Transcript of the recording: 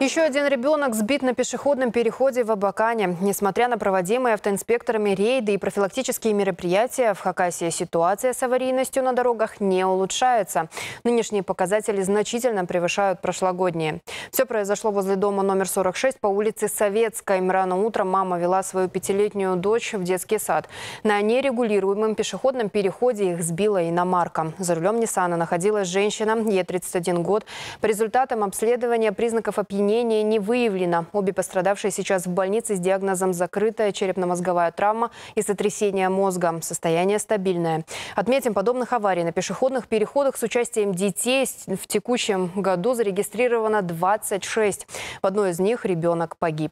Еще один ребенок сбит на пешеходном переходе в Абакане. Несмотря на проводимые автоинспекторами рейды и профилактические мероприятия, в Хакасии ситуация с аварийностью на дорогах не улучшается. Нынешние показатели значительно превышают прошлогодние. Все произошло возле дома номер 46 по улице Советской. Рано утром мама вела свою пятилетнюю дочь в детский сад. На нерегулируемом пешеходном переходе их сбила иномарка. За рулем Ниссана находилась женщина, ей 31 год. По результатам обследования признаков опьянения Опьянения не выявлено. Обе пострадавшие сейчас в больнице с диагнозом закрытая черепно-мозговая травма и сотрясение мозга. Состояние стабильное. Отметим, подобных аварий на пешеходных переходах с участием детей в текущем году зарегистрировано 26. В одной из них ребенок погиб.